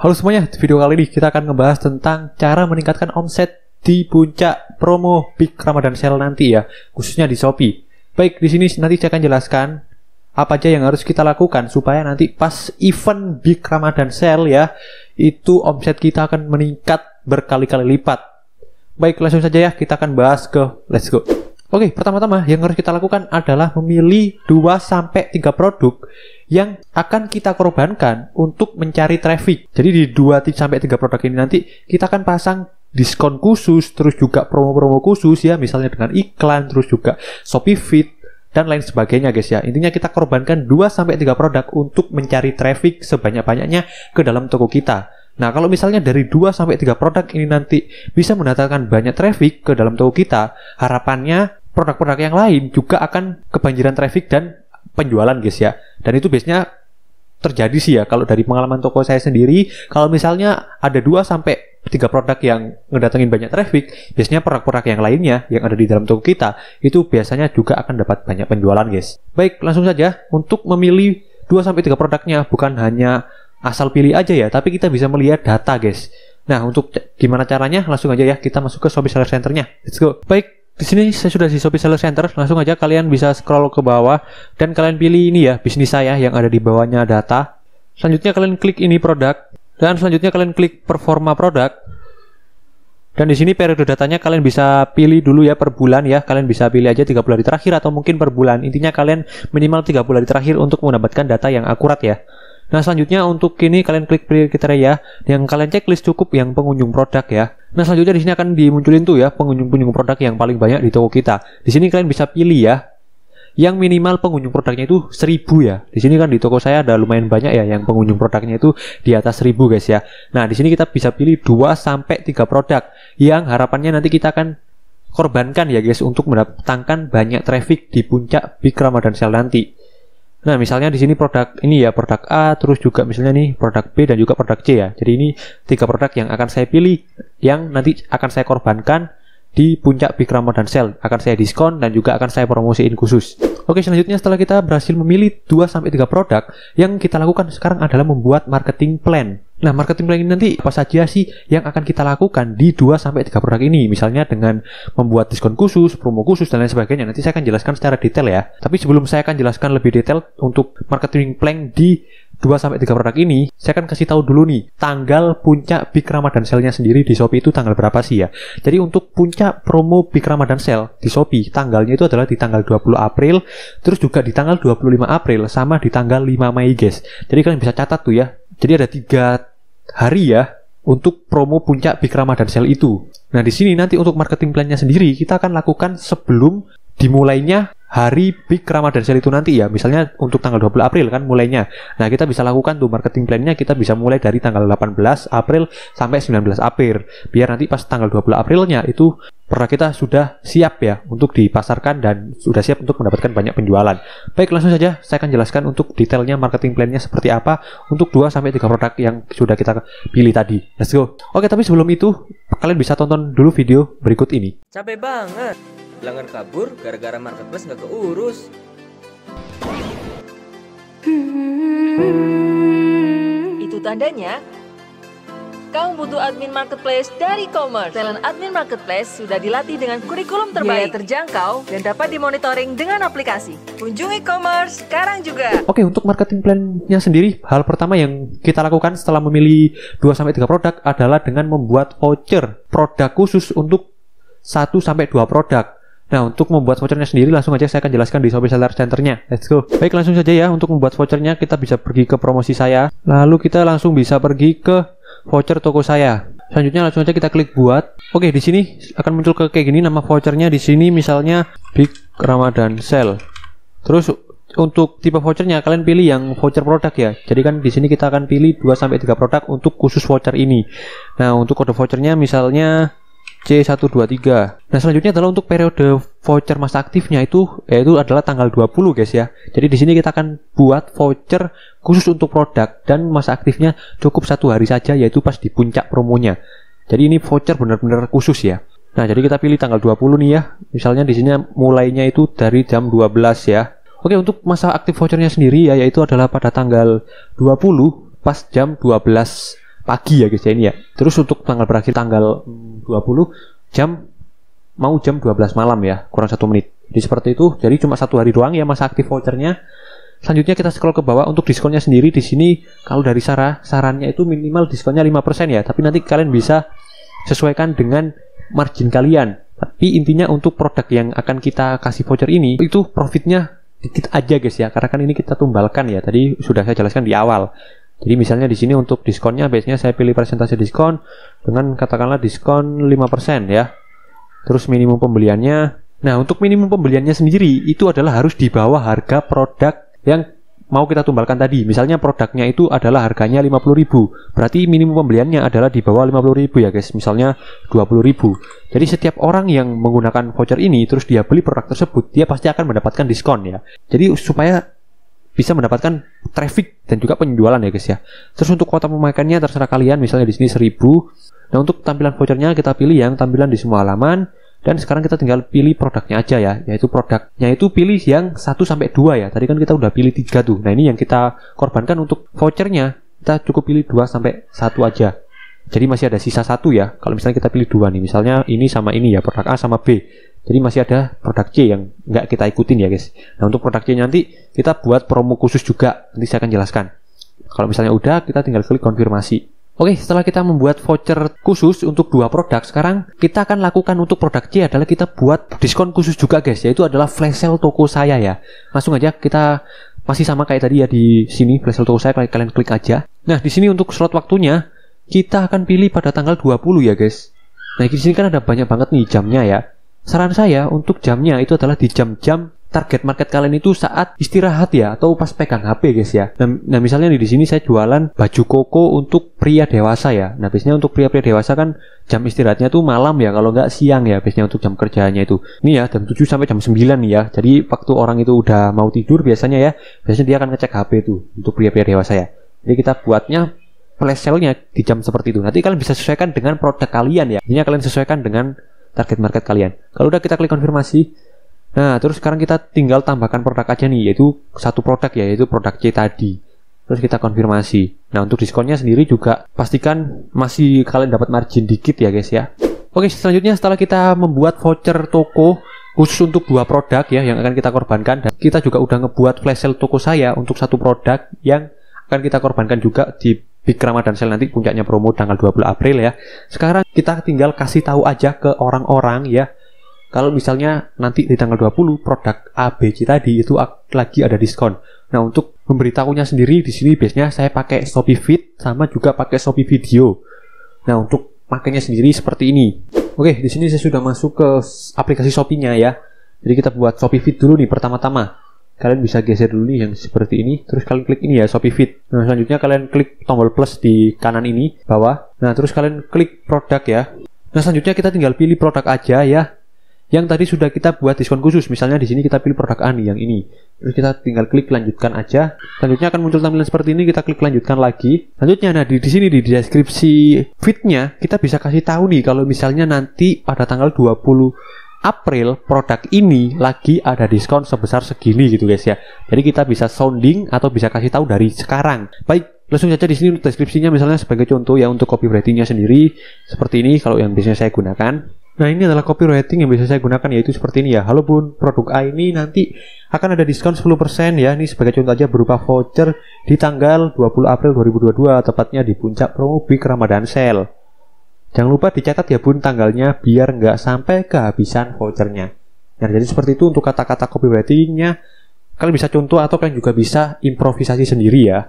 Halo semuanya, di video kali ini kita akan ngebahas tentang cara meningkatkan omset di puncak promo Big Ramadan Sale nanti ya, khususnya di Shopee. Baik, di sini nanti saya akan jelaskan apa aja yang harus kita lakukan supaya nanti pas event Big Ramadan Sale ya, itu omset kita akan meningkat berkali-kali lipat. Baik, langsung saja ya kita akan bahas ke let's go. Oke, pertama-tama yang harus kita lakukan adalah memilih 2 sampai 3 produk yang akan kita korbankan untuk mencari traffic. Jadi di 2 sampai 3 produk ini nanti kita akan pasang diskon khusus, terus juga promo-promo khusus ya, misalnya dengan iklan, terus juga Shopee Fit dan lain sebagainya guys ya. Intinya kita korbankan 2 sampai 3 produk untuk mencari traffic sebanyak-banyaknya ke dalam toko kita. Nah, kalau misalnya dari 2 sampai 3 produk ini nanti bisa mendatangkan banyak traffic ke dalam toko kita, harapannya produk-produk yang lain juga akan kebanjiran traffic dan penjualan guys ya. Dan itu biasanya terjadi sih ya kalau dari pengalaman toko saya sendiri kalau misalnya ada dua sampai tiga produk yang ngedatengin banyak traffic biasanya produk-produk yang lainnya yang ada di dalam toko kita itu biasanya juga akan dapat banyak penjualan guys baik langsung saja untuk memilih dua sampai tiga produknya bukan hanya asal pilih aja ya tapi kita bisa melihat data guys nah untuk gimana caranya langsung aja ya kita masuk ke Shopee Seller Centernya let's go baik di sini saya sudah di Shopee Seller Center, langsung aja kalian bisa scroll ke bawah dan kalian pilih ini ya, bisnis saya yang ada di bawahnya data. Selanjutnya kalian klik ini produk dan selanjutnya kalian klik performa produk. Dan di sini periode datanya kalian bisa pilih dulu ya per bulan ya, kalian bisa pilih aja 30 hari terakhir atau mungkin per bulan. Intinya kalian minimal 30 hari terakhir untuk mendapatkan data yang akurat ya. Nah selanjutnya untuk kini kalian klik pilih kriteria ya. yang kalian checklist cukup yang pengunjung produk ya. Nah selanjutnya di sini akan dimunculin tuh ya pengunjung-pengunjung produk yang paling banyak di toko kita. Di sini kalian bisa pilih ya yang minimal pengunjung produknya itu 1000 ya. Di sini kan di toko saya ada lumayan banyak ya yang pengunjung produknya itu di atas 1000 guys ya. Nah, di sini kita bisa pilih 2 sampai 3 produk yang harapannya nanti kita akan korbankan ya guys untuk mendatangkan banyak traffic di puncak Big Ramadan Sale nanti. Nah, misalnya di sini produk ini ya, produk A, terus juga misalnya nih produk B dan juga produk C ya. Jadi ini tiga produk yang akan saya pilih, yang nanti akan saya korbankan di puncak Big Ramadan Sale. Akan saya diskon dan juga akan saya promosiin khusus. Oke, selanjutnya setelah kita berhasil memilih 2-3 produk, yang kita lakukan sekarang adalah membuat marketing plan. Nah, marketing plan ini nanti apa saja sih yang akan kita lakukan di 2 sampai 3 produk ini? Misalnya dengan membuat diskon khusus, promo khusus dan lain sebagainya. Nanti saya akan jelaskan secara detail ya. Tapi sebelum saya akan jelaskan lebih detail untuk marketing plan di 2 sampai 3 produk ini, saya akan kasih tahu dulu nih tanggal puncak Big Ramadan sale-nya sendiri di Shopee itu tanggal berapa sih ya. Jadi untuk puncak promo Big Ramadan sale di Shopee, tanggalnya itu adalah di tanggal 20 April, terus juga di tanggal 25 April sama di tanggal 5 Mei, guys. Jadi kalian bisa catat tuh ya. Jadi ada tiga hari ya untuk promo puncak Big Ramadan Sale itu. Nah, di sini nanti untuk marketing plan-nya sendiri kita akan lakukan sebelum dimulainya hari big Ramadan sale itu nanti ya, misalnya untuk tanggal 20 April kan mulainya. Nah, kita bisa lakukan tuh marketing plannya kita bisa mulai dari tanggal 18 April sampai 19 April. Biar nanti pas tanggal 20 Aprilnya itu produk kita sudah siap ya untuk dipasarkan dan sudah siap untuk mendapatkan banyak penjualan. Baik, langsung saja saya akan jelaskan untuk detailnya marketing plannya seperti apa untuk 2 sampai 3 produk yang sudah kita pilih tadi. Let's go. Oke, tapi sebelum itu kalian bisa tonton dulu video berikut ini. Capek banget. Pelanggan kabur gara-gara marketplace nggak keurus. Itu tandanya kamu butuh admin marketplace dari commerce Talent admin marketplace sudah dilatih dengan kurikulum terbaik, Biaya terjangkau, dan dapat dimonitoring dengan aplikasi. Kunjungi commerce sekarang juga. Oke, untuk marketing plan-nya sendiri, hal pertama yang kita lakukan setelah memilih 2-3 produk adalah dengan membuat voucher produk khusus untuk 1-2 produk. Nah, untuk membuat vouchernya sendiri langsung aja saya akan jelaskan di Shopee Seller Center-nya. Let's go. Baik, langsung saja ya untuk membuat vouchernya kita bisa pergi ke promosi saya. Lalu kita langsung bisa pergi ke voucher toko saya. Selanjutnya langsung aja kita klik buat. Oke, di sini akan muncul ke kayak gini nama vouchernya di sini misalnya Big Ramadan Sale. Terus untuk tipe vouchernya kalian pilih yang voucher produk ya. Jadi kan di sini kita akan pilih 2 sampai 3 produk untuk khusus voucher ini. Nah, untuk kode vouchernya misalnya C123. Nah, selanjutnya adalah untuk periode voucher masa aktifnya itu yaitu adalah tanggal 20 guys ya. Jadi di sini kita akan buat voucher khusus untuk produk dan masa aktifnya cukup satu hari saja yaitu pas di puncak promonya. Jadi ini voucher benar-benar khusus ya. Nah, jadi kita pilih tanggal 20 nih ya. Misalnya di sini mulainya itu dari jam 12 ya. Oke, untuk masa aktif vouchernya sendiri ya yaitu adalah pada tanggal 20 pas jam 12 pagi ya guys ya ini ya. Terus untuk tanggal berakhir tanggal 20 jam mau jam 12 malam ya, kurang satu menit. Jadi seperti itu. Jadi cuma satu hari doang ya masa aktif vouchernya. Selanjutnya kita scroll ke bawah untuk diskonnya sendiri di sini kalau dari Sarah sarannya itu minimal diskonnya 5% ya, tapi nanti kalian bisa sesuaikan dengan margin kalian. Tapi intinya untuk produk yang akan kita kasih voucher ini itu profitnya dikit aja guys ya karena kan ini kita tumbalkan ya tadi sudah saya jelaskan di awal jadi misalnya di sini untuk diskonnya biasanya saya pilih presentasi diskon dengan katakanlah diskon 5% ya. Terus minimum pembeliannya. Nah, untuk minimum pembeliannya sendiri itu adalah harus di bawah harga produk yang mau kita tumbalkan tadi. Misalnya produknya itu adalah harganya 50.000. Berarti minimum pembeliannya adalah di bawah 50.000 ya guys. Misalnya 20.000. Jadi setiap orang yang menggunakan voucher ini terus dia beli produk tersebut, dia pasti akan mendapatkan diskon ya. Jadi supaya bisa mendapatkan traffic dan juga penjualan ya guys ya. Terus untuk kuota pemakaiannya terserah kalian, misalnya di sini 1000. Nah untuk tampilan vouchernya kita pilih yang tampilan di semua halaman dan sekarang kita tinggal pilih produknya aja ya, yaitu produknya itu pilih yang 1 sampai 2 ya. Tadi kan kita udah pilih 3 tuh. Nah, ini yang kita korbankan untuk vouchernya. Kita cukup pilih 2 sampai 1 aja. Jadi masih ada sisa satu ya. Kalau misalnya kita pilih dua nih, misalnya ini sama ini ya, produk A sama B. Jadi masih ada produk C yang nggak kita ikutin ya guys. Nah untuk produk C nanti kita buat promo khusus juga. Nanti saya akan jelaskan. Kalau misalnya udah, kita tinggal klik konfirmasi. Oke, setelah kita membuat voucher khusus untuk dua produk, sekarang kita akan lakukan untuk produk C adalah kita buat diskon khusus juga guys, yaitu adalah flash sale toko saya ya. Langsung aja kita masih sama kayak tadi ya di sini flash sale toko saya, kalian klik aja. Nah, di sini untuk slot waktunya kita akan pilih pada tanggal 20 ya guys. Nah, di sini kan ada banyak banget nih jamnya ya. Saran saya untuk jamnya itu adalah di jam-jam target market kalian itu saat istirahat ya atau pas pegang HP guys ya. Nah, nah misalnya di sini saya jualan baju koko untuk pria dewasa ya. Nah biasanya untuk pria-pria dewasa kan jam istirahatnya tuh malam ya kalau nggak siang ya biasanya untuk jam kerjanya itu. Ini ya jam 7 sampai jam 9 ya. Jadi waktu orang itu udah mau tidur biasanya ya biasanya dia akan ngecek HP itu untuk pria-pria dewasa ya. Jadi kita buatnya flash sale-nya di jam seperti itu. Nanti kalian bisa sesuaikan dengan produk kalian ya. Ini kalian sesuaikan dengan target market kalian. Kalau udah kita klik konfirmasi, nah terus sekarang kita tinggal tambahkan produk aja nih, yaitu satu produk ya, yaitu produk C tadi. Terus kita konfirmasi. Nah untuk diskonnya sendiri juga pastikan masih kalian dapat margin dikit ya guys ya. Oke selanjutnya setelah kita membuat voucher toko khusus untuk dua produk ya yang akan kita korbankan dan kita juga udah ngebuat flash sale toko saya untuk satu produk yang akan kita korbankan juga di Big Ramadan Sale nanti puncaknya promo tanggal 20 April ya. Sekarang kita tinggal kasih tahu aja ke orang-orang ya. Kalau misalnya nanti di tanggal 20 produk ABC tadi itu lagi ada diskon. Nah, untuk memberitahunya sendiri di sini biasanya saya pakai Shopee Fit sama juga pakai Shopee Video. Nah, untuk makanya sendiri seperti ini. Oke, di sini saya sudah masuk ke aplikasi Shopee-nya ya. Jadi kita buat Shopee Fit dulu nih pertama-tama kalian bisa geser dulu nih yang seperti ini terus kalian klik ini ya Shopee Fit nah selanjutnya kalian klik tombol plus di kanan ini bawah nah terus kalian klik produk ya nah selanjutnya kita tinggal pilih produk aja ya yang tadi sudah kita buat diskon khusus misalnya di sini kita pilih produk Ani yang ini terus kita tinggal klik lanjutkan aja selanjutnya akan muncul tampilan seperti ini kita klik lanjutkan lagi selanjutnya nah di, di sini di deskripsi fitnya kita bisa kasih tahu nih kalau misalnya nanti pada tanggal 20 April produk ini lagi ada diskon sebesar segini gitu guys ya. Jadi kita bisa sounding atau bisa kasih tahu dari sekarang. Baik, langsung saja di sini deskripsinya misalnya sebagai contoh ya untuk copywritingnya sendiri seperti ini kalau yang biasanya saya gunakan. Nah ini adalah copywriting yang biasa saya gunakan yaitu seperti ini ya Halo bun, produk A ini nanti akan ada diskon 10% ya Ini sebagai contoh aja berupa voucher di tanggal 20 April 2022 Tepatnya di puncak promo Big Ramadan Sale Jangan lupa dicatat ya bun tanggalnya biar nggak sampai kehabisan vouchernya. Nah, jadi seperti itu untuk kata-kata copywritingnya. Kalian bisa contoh atau kalian juga bisa improvisasi sendiri ya.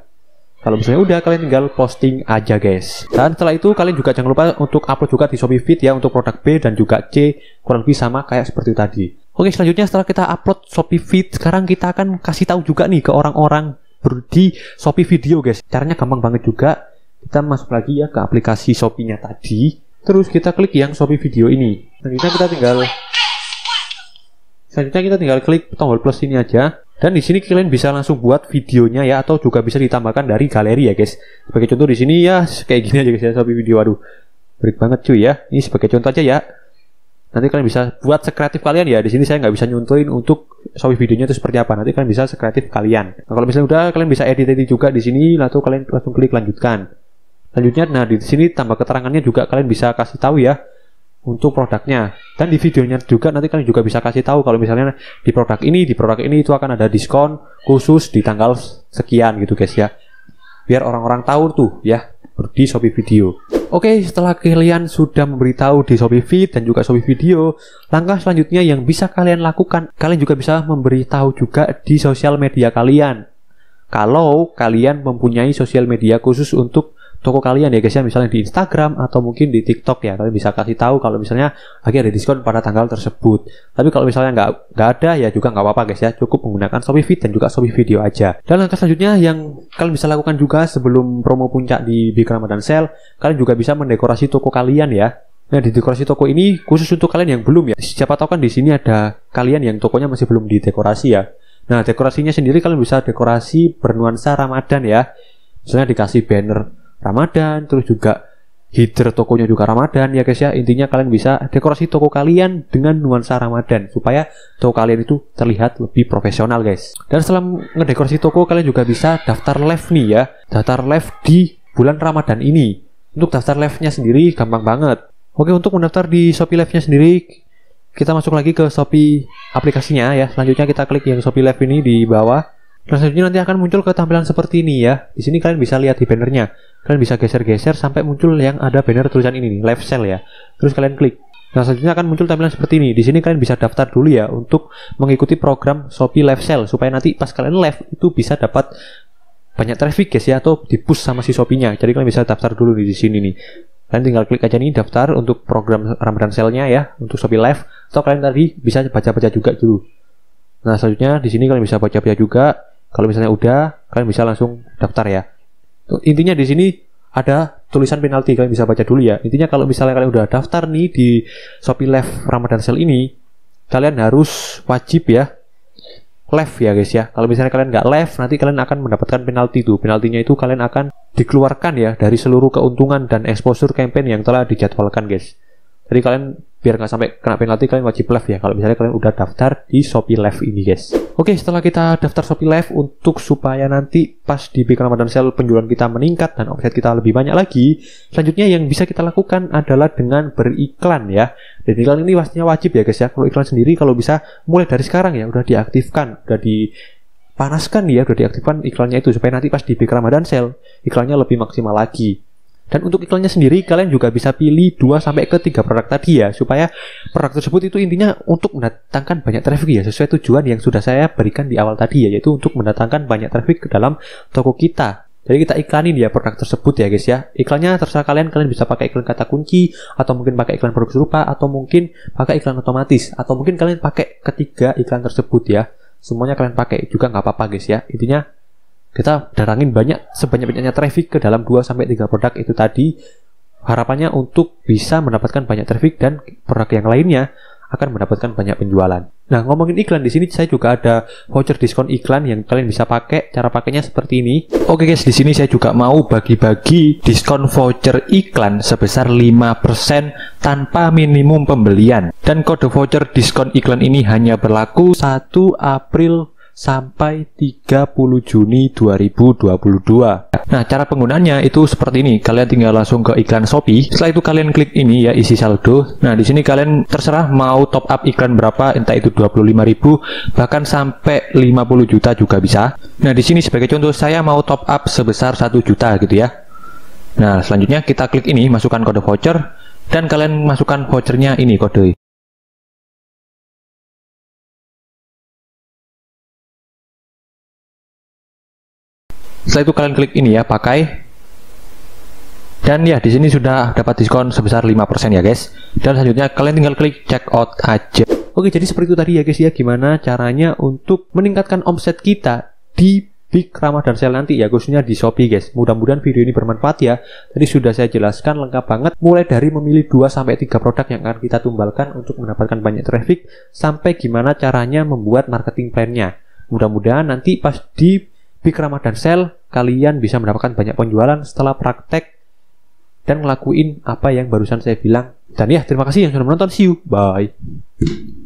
Kalau misalnya udah, kalian tinggal posting aja guys. Dan setelah itu, kalian juga jangan lupa untuk upload juga di Shopee Fit ya untuk produk B dan juga C. Kurang lebih sama kayak seperti tadi. Oke, selanjutnya setelah kita upload Shopee Fit sekarang kita akan kasih tahu juga nih ke orang-orang di Shopee Video guys. Caranya gampang banget juga kita masuk lagi ya ke aplikasi Shopee-nya tadi terus kita klik yang Shopee video ini selanjutnya kita tinggal selanjutnya kita tinggal klik tombol plus ini aja dan di sini kalian bisa langsung buat videonya ya atau juga bisa ditambahkan dari galeri ya guys sebagai contoh di sini ya kayak gini aja guys ya Shopee video aduh berik banget cuy ya ini sebagai contoh aja ya nanti kalian bisa buat sekreatif kalian ya di sini saya nggak bisa nyuntuin untuk shopee videonya itu seperti apa nanti kalian bisa sekreatif kalian nah, kalau misalnya udah kalian bisa edit edit juga di sini lalu kalian langsung klik lanjutkan Selanjutnya, nah di sini tambah keterangannya juga kalian bisa kasih tahu ya untuk produknya. Dan di videonya juga nanti kalian juga bisa kasih tahu kalau misalnya di produk ini, di produk ini itu akan ada diskon khusus di tanggal sekian gitu guys ya. Biar orang-orang tahu tuh ya di Shopee Video. Oke, setelah kalian sudah memberitahu di Shopee Feed dan juga Shopee Video, langkah selanjutnya yang bisa kalian lakukan, kalian juga bisa memberitahu juga di sosial media kalian. Kalau kalian mempunyai sosial media khusus untuk toko kalian ya guys ya misalnya di Instagram atau mungkin di TikTok ya kalian bisa kasih tahu kalau misalnya lagi ada diskon pada tanggal tersebut tapi kalau misalnya nggak nggak ada ya juga nggak apa-apa guys ya cukup menggunakan Shopee Fit dan juga Shopee Video aja dan langkah selanjutnya yang kalian bisa lakukan juga sebelum promo puncak di Big Ramadan Sale kalian juga bisa mendekorasi toko kalian ya Nah, di dekorasi toko ini khusus untuk kalian yang belum ya. Siapa tahu kan di sini ada kalian yang tokonya masih belum didekorasi ya. Nah, dekorasinya sendiri kalian bisa dekorasi bernuansa Ramadan ya. Misalnya dikasih banner Ramadan, terus juga header tokonya juga Ramadan ya guys ya. Intinya kalian bisa dekorasi toko kalian dengan nuansa Ramadan supaya toko kalian itu terlihat lebih profesional guys. Dan setelah ngedekorasi toko kalian juga bisa daftar live nih ya. Daftar live di bulan Ramadan ini. Untuk daftar live-nya sendiri gampang banget. Oke, untuk mendaftar di Shopee Live-nya sendiri kita masuk lagi ke Shopee aplikasinya ya. Selanjutnya kita klik yang Shopee Live ini di bawah. Nah, selanjutnya nanti akan muncul ke tampilan seperti ini ya. Di sini kalian bisa lihat di bannernya. Kalian bisa geser-geser sampai muncul yang ada banner tulisan ini nih, live sale ya. Terus kalian klik. Nah, selanjutnya akan muncul tampilan seperti ini. Di sini kalian bisa daftar dulu ya untuk mengikuti program Shopee Live Sale supaya nanti pas kalian live itu bisa dapat banyak traffic guys ya atau di push sama si Shopee-nya. Jadi kalian bisa daftar dulu nih di sini nih. Kalian tinggal klik aja nih daftar untuk program Ramadan Sale-nya ya untuk Shopee Live atau kalian tadi bisa baca-baca juga dulu. Nah, selanjutnya di sini kalian bisa baca-baca juga. Kalau misalnya udah, kalian bisa langsung daftar ya. Intinya di sini ada tulisan penalti kalian bisa baca dulu ya. Intinya kalau misalnya kalian udah daftar nih di Shopee Live Ramadan Sale ini, kalian harus wajib ya live ya guys ya. Kalau misalnya kalian nggak live, nanti kalian akan mendapatkan penalti itu. Penaltinya itu kalian akan dikeluarkan ya dari seluruh keuntungan dan exposure campaign yang telah dijadwalkan guys. Jadi kalian biar nggak sampai kena penalti kalian wajib live ya kalau misalnya kalian udah daftar di Shopee Live ini guys. Oke setelah kita daftar Shopee Live untuk supaya nanti pas di bulan Ramadan Sale penjualan kita meningkat dan omset kita lebih banyak lagi, selanjutnya yang bisa kita lakukan adalah dengan beriklan ya. Dan iklan ini pastinya wajib ya guys ya. Kalau iklan sendiri kalau bisa mulai dari sekarang ya udah diaktifkan, udah di panaskan ya udah diaktifkan iklannya itu supaya nanti pas di bulan Ramadan Sale iklannya lebih maksimal lagi. Dan untuk iklannya sendiri kalian juga bisa pilih 2 sampai ke 3 produk tadi ya supaya produk tersebut itu intinya untuk mendatangkan banyak traffic ya sesuai tujuan yang sudah saya berikan di awal tadi ya yaitu untuk mendatangkan banyak traffic ke dalam toko kita. Jadi kita iklanin ya produk tersebut ya guys ya. Iklannya terserah kalian, kalian bisa pakai iklan kata kunci atau mungkin pakai iklan produk serupa atau mungkin pakai iklan otomatis atau mungkin kalian pakai ketiga iklan tersebut ya. Semuanya kalian pakai juga nggak apa-apa guys ya. Intinya kita darangin banyak sebanyak-banyaknya traffic ke dalam 2 sampai 3 produk itu tadi harapannya untuk bisa mendapatkan banyak traffic dan produk yang lainnya akan mendapatkan banyak penjualan. Nah, ngomongin iklan di sini saya juga ada voucher diskon iklan yang kalian bisa pakai. Cara pakainya seperti ini. Oke guys, di sini saya juga mau bagi-bagi diskon voucher iklan sebesar 5% tanpa minimum pembelian. Dan kode voucher diskon iklan ini hanya berlaku 1 April sampai 30 Juni 2022. Nah, cara penggunaannya itu seperti ini. Kalian tinggal langsung ke iklan Shopee. Setelah itu kalian klik ini ya, isi saldo. Nah, di sini kalian terserah mau top up iklan berapa, entah itu 25.000 bahkan sampai 50 juta juga bisa. Nah, di sini sebagai contoh saya mau top up sebesar 1 juta gitu ya. Nah, selanjutnya kita klik ini, masukkan kode voucher dan kalian masukkan vouchernya ini kode setelah itu kalian klik ini ya pakai dan ya di sini sudah dapat diskon sebesar 5% ya guys dan selanjutnya kalian tinggal klik check out aja oke jadi seperti itu tadi ya guys ya gimana caranya untuk meningkatkan omset kita di Big Ramadan Sale nanti ya khususnya di Shopee guys. Mudah-mudahan video ini bermanfaat ya. Tadi sudah saya jelaskan lengkap banget mulai dari memilih 2 3 produk yang akan kita tumbalkan untuk mendapatkan banyak traffic sampai gimana caranya membuat marketing plan-nya. Mudah-mudahan nanti pas di Big Ramadan Sale kalian bisa mendapatkan banyak penjualan setelah praktek dan ngelakuin apa yang barusan saya bilang. Dan ya, terima kasih yang sudah menonton. See you. Bye.